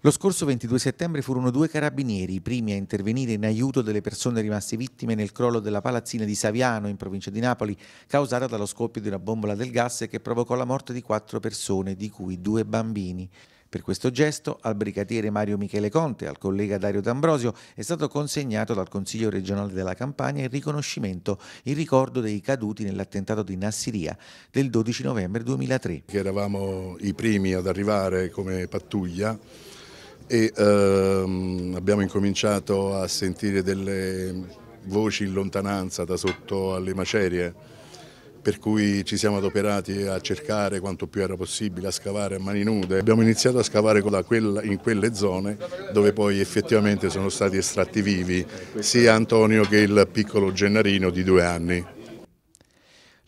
Lo scorso 22 settembre furono due carabinieri i primi a intervenire in aiuto delle persone rimaste vittime nel crollo della palazzina di Saviano in provincia di Napoli, causata dallo scoppio di una bombola del gas che provocò la morte di quattro persone, di cui due bambini. Per questo gesto al brigadiere Mario Michele Conte e al collega Dario D'Ambrosio è stato consegnato dal Consiglio regionale della Campania il riconoscimento in ricordo dei caduti nell'attentato di Nassiria del 12 novembre 2003. Che eravamo i primi ad arrivare come pattuglia e ehm, abbiamo incominciato a sentire delle voci in lontananza da sotto alle macerie, per cui ci siamo adoperati a cercare quanto più era possibile, a scavare a mani nude. Abbiamo iniziato a scavare in quelle zone dove poi effettivamente sono stati estratti vivi sia Antonio che il piccolo Gennarino di due anni.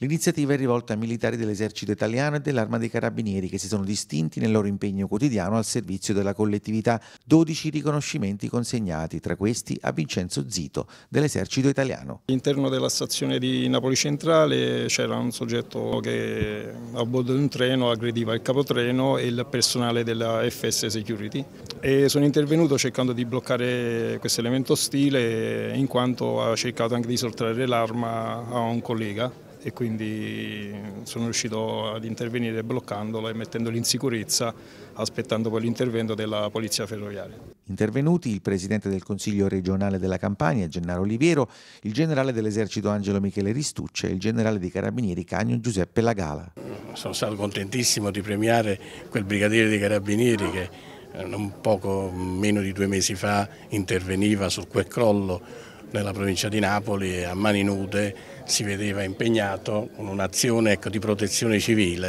L'iniziativa è rivolta a militari dell'esercito italiano e dell'arma dei carabinieri che si sono distinti nel loro impegno quotidiano al servizio della collettività. 12 riconoscimenti consegnati, tra questi a Vincenzo Zito dell'esercito italiano. All'interno della stazione di Napoli Centrale c'era un soggetto che a bordo di un treno aggrediva il capotreno e il personale della FS Security e sono intervenuto cercando di bloccare questo elemento ostile in quanto ha cercato anche di sottrarre l'arma a un collega e quindi sono riuscito ad intervenire bloccandolo e mettendolo in sicurezza aspettando poi l'intervento della polizia ferroviaria. Intervenuti il Presidente del Consiglio regionale della Campania, Gennaro Oliviero, il Generale dell'Esercito Angelo Michele Ristuccia e il Generale dei Carabinieri Cagno Giuseppe Lagala. Sono stato contentissimo di premiare quel Brigadiere dei Carabinieri che eh, non poco meno di due mesi fa interveniva su quel crollo nella provincia di Napoli a mani nude si vedeva impegnato con un'azione ecco, di protezione civile.